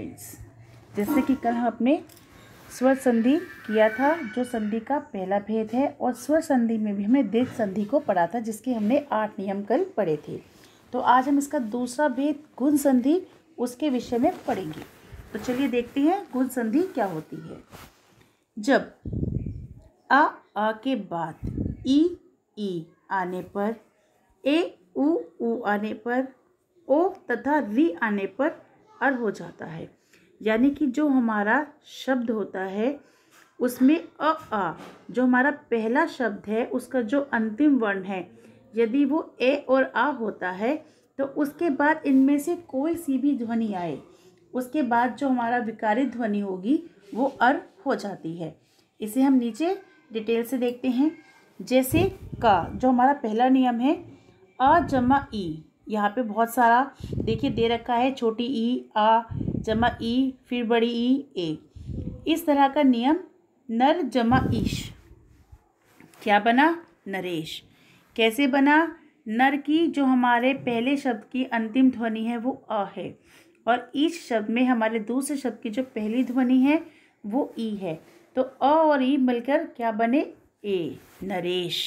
page जैसे कि कल हमने स्वर संधि किया था जो संधि का पहला भेद है और स्वर संधि में भी हमने दीर्घ संधि को पढ़ा था जिसके हमने आठ नियम कल पढ़े थे तो आज हम इसका दूसरा भेद गुण संधि उसके विषय में पढ़ेंगे तो चलिए देखते हैं गुण संधि क्या होती है जब आ आ के बाद ई ई आने पर ए उ उ आने पर ओ तथा री आने पर अर हो जाता है यानी कि जो हमारा शब्द होता है उसमें अ आ जो हमारा पहला शब्द है उसका जो अंतिम वर्ण है यदि वो ए और आ होता है तो उसके बाद इनमें से कोई सी भी ध्वनि आए उसके बाद जो हमारा विकारित ध्वनि होगी वो अर हो जाती है इसे हम नीचे डिटेल से देखते हैं जैसे का जो हमारा पहला नियम है अ जमा ई यहाँ पे बहुत सारा देखिए दे रखा है छोटी ई आ जमा ई फिर बड़ी ई ए इस तरह का नियम नर जमा ईश क्या बना नरेश कैसे बना नर की जो हमारे पहले शब्द की अंतिम ध्वनि है वो अ है और ईश शब्द में हमारे दूसरे शब्द की जो पहली ध्वनि है वो ई है तो अ और ई मिलकर क्या बने ए नरेश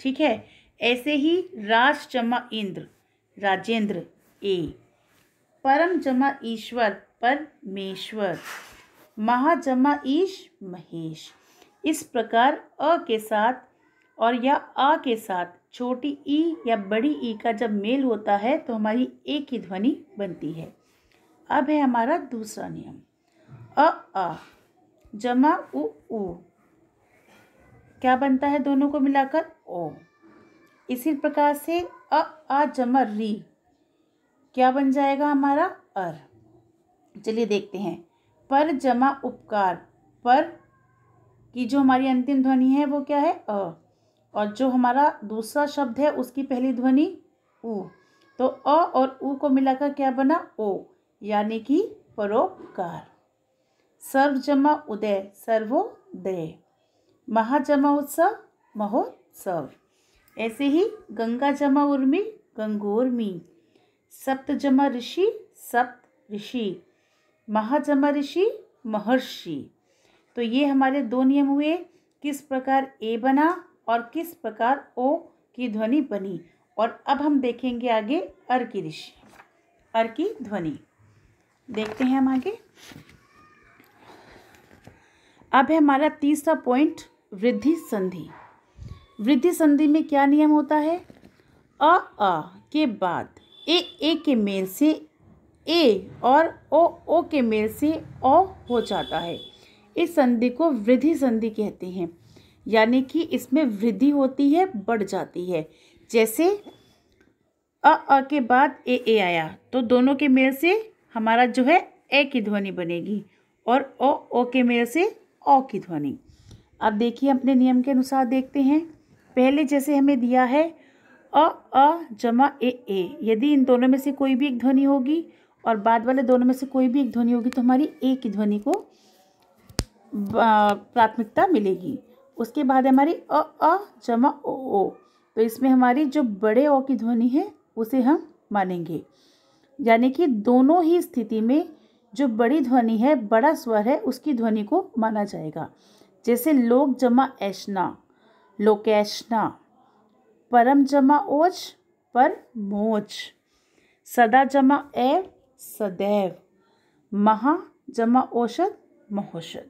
ठीक है ऐसे ही राज जमा इंद्र राजेंद्र ए परम जमा ईश्वर परमेश्वर महाजमा ईश महेश इस प्रकार अ के साथ और या आ के साथ छोटी ई या बड़ी ई का जब मेल होता है तो हमारी ए की ध्वनि बनती है अब है हमारा दूसरा नियम अ आ जमा उ उ क्या बनता है दोनों को मिलाकर ओ इसी प्रकार से अ आ जमर री क्या बन जाएगा हमारा अर चलिए देखते हैं पर जमा उपकार पर की जो हमारी अंतिम ध्वनि है वो क्या है अ और जो हमारा दूसरा शब्द है उसकी पहली ध्वनि ऊ तो अ और ऊ को मिलाकर क्या बना ओ यानी कि परोपकार सर्व जमा उदय सर्वोदय महाजमा उत्सव महोत्सव ऐसे ही गंगा जमा उर्मी गंगोर्मी सप्त जमा ऋषि सप्त ऋषि महाजमा ऋषि महर्षि तो ये हमारे दो नियम हुए किस प्रकार ए बना और किस प्रकार ओ की ध्वनि बनी और अब हम देखेंगे आगे अर की ऋषि अर की ध्वनि देखते हैं हम आगे अब है हमारा तीसरा पॉइंट वृद्धि संधि वृद्धि संधि में क्या नियम होता है अ अ के बाद ए ए के मेल से ए और ओ ओ के मेल से ओ हो जाता है इस संधि को वृद्धि संधि कहते हैं यानी कि इसमें वृद्धि होती है बढ़ जाती है जैसे अ अ के बाद ए ए आया तो दोनों के मेल से हमारा जो है ए की ध्वनि बनेगी और ओ ओ के मेल से ओ की ध्वनि अब देखिए अपने नियम के अनुसार देखते हैं पहले जैसे हमें दिया है अ अ जमा ए ए यदि इन दोनों में से कोई भी एक ध्वनि होगी और बाद वाले दोनों में से कोई भी एक ध्वनि होगी तो हमारी ए की ध्वनि को प्राथमिकता मिलेगी उसके बाद हमारी अ अ जमा ओ ओ तो इसमें हमारी जो बड़े ओ की ध्वनि है उसे हम मानेंगे यानी कि दोनों ही स्थिति में जो बड़ी ध्वनि है बड़ा स्वर है उसकी ध्वनि को माना जाएगा जैसे लोग जमा ऐशना लोकेशना परम जमा ओज पर मोज सदा जमा एव सदैव महा जमा औषध महोषध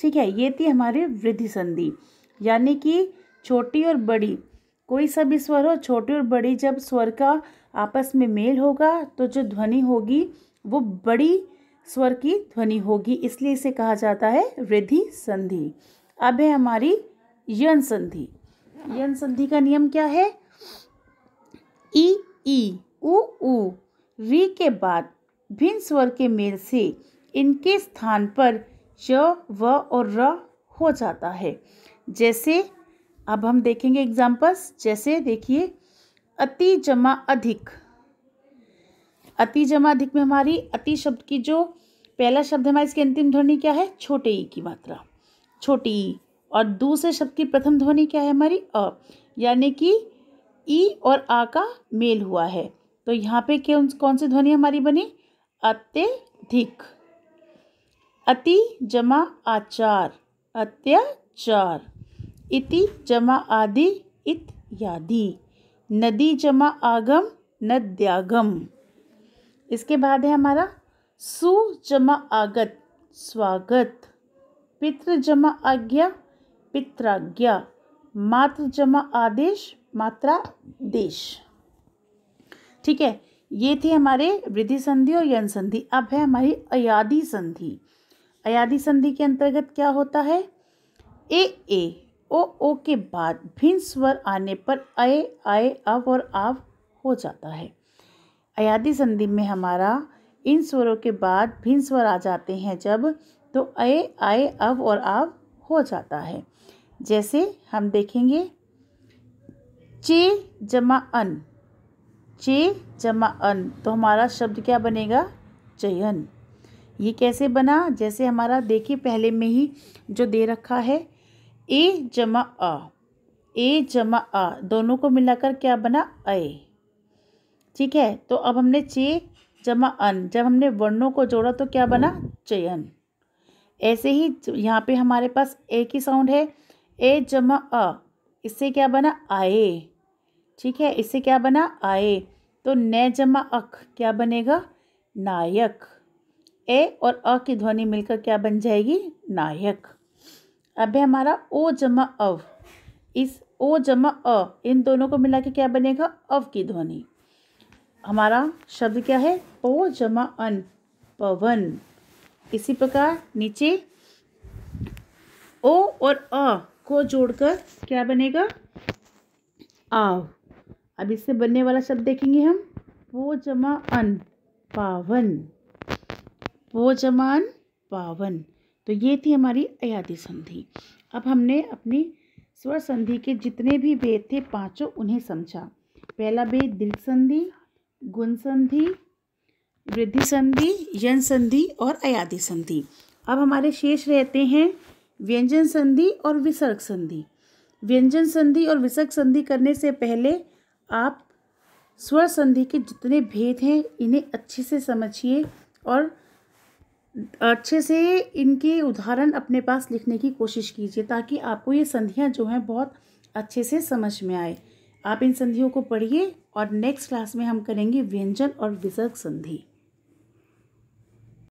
ठीक है ये थी हमारी वृद्धि संधि यानी कि छोटी और बड़ी कोई सा भी स्वर हो छोटी और बड़ी जब स्वर का आपस में मेल होगा तो जो ध्वनि होगी वो बड़ी स्वर की ध्वनि होगी इसलिए इसे कहा जाता है वृद्धि संधि अब है हमारी यन संधि यन संधि का नियम क्या है ई ई उ उ री के बाद भिन्न स्वर के मेल से इनके स्थान पर य व और र हो जाता है जैसे अब हम देखेंगे एग्जाम्पल्स जैसे देखिए अति जमा अधिक अति जमा अधिक में हमारी अति शब्द की जो पहला शब्द है हमारा इसकी अंतिम ध्वनि क्या है छोटे ई की मात्रा छोटी ई और दूसरे शब्द की प्रथम ध्वनि क्या है हमारी अ यानी कि ई और आ का मेल हुआ है तो यहाँ पे क्यों कौन सी ध्वनि हमारी बनी अत्यधिक अति जमा आचार अत्याचार इति जमा आदि इत यादि नदी जमा आगम नद्यागम इसके बाद है हमारा सु जमा आगत स्वागत पितृ जमा आज्ञा पित्राज्ञा मात्र जमा आदेश मात्रा देश ठीक है ये थे हमारे वृद्धि संधि और यन संधि अब है हमारी अयादि संधि अयादि संधि के अंतर्गत क्या होता है ए ए ओ ओ के बाद भिन्न स्वर आने पर अय आय अव और आव हो जाता है अयादि संधि में हमारा इन स्वरों के बाद भिन्न स्वर आ जाते हैं जब तो अय आय अव और आव हो जाता है जैसे हम देखेंगे चे जमा अन चे जमा अन तो हमारा शब्द क्या बनेगा चयन ये कैसे बना जैसे हमारा देखिए पहले में ही जो दे रखा है ए जमा अ ए जमा अ दोनों को मिलाकर क्या बना अय ठीक है तो अब हमने चे जमा अन जब हमने वर्णों को जोड़ा तो क्या बना चयन ऐसे ही यहाँ पे हमारे पास ए की साउंड है ए जमा अ इससे क्या बना आए ठीक है इससे क्या बना आए तो न जमा अख क्या बनेगा नायक ए और अ की ध्वनि मिलकर क्या बन जाएगी नायक अब है हमारा ओ जमा अव इस ओ जमा अ इन दोनों को मिला के क्या बनेगा अव की ध्वनि हमारा शब्द क्या है ओ जमा अन पवन इसी प्रकार नीचे ओ और अ को जोड़कर क्या बनेगा आव अब इससे बनने वाला शब्द देखेंगे हम पो जमा अन पावन पो अन पावन तो ये थी हमारी अयादी संधि अब हमने अपनी स्वर संधि के जितने भी भेद थे पांचों उन्हें समझा पहला भेद दिल संधि गुण संधि वृद्धि संधि यन संधि और अयाधि संधि अब हमारे शेष रहते हैं व्यंजन संधि और विसर्ग संधि व्यंजन संधि और विसर्ग संधि करने से पहले आप स्वर संधि के जितने भेद हैं इन्हें अच्छे से समझिए और अच्छे से इनके उदाहरण अपने पास लिखने की कोशिश कीजिए ताकि आपको ये संधियाँ जो हैं बहुत अच्छे से समझ में आए आप इन संधियों को पढ़िए और नेक्स्ट क्लास में हम करेंगे व्यंजन और विसर्ग संधि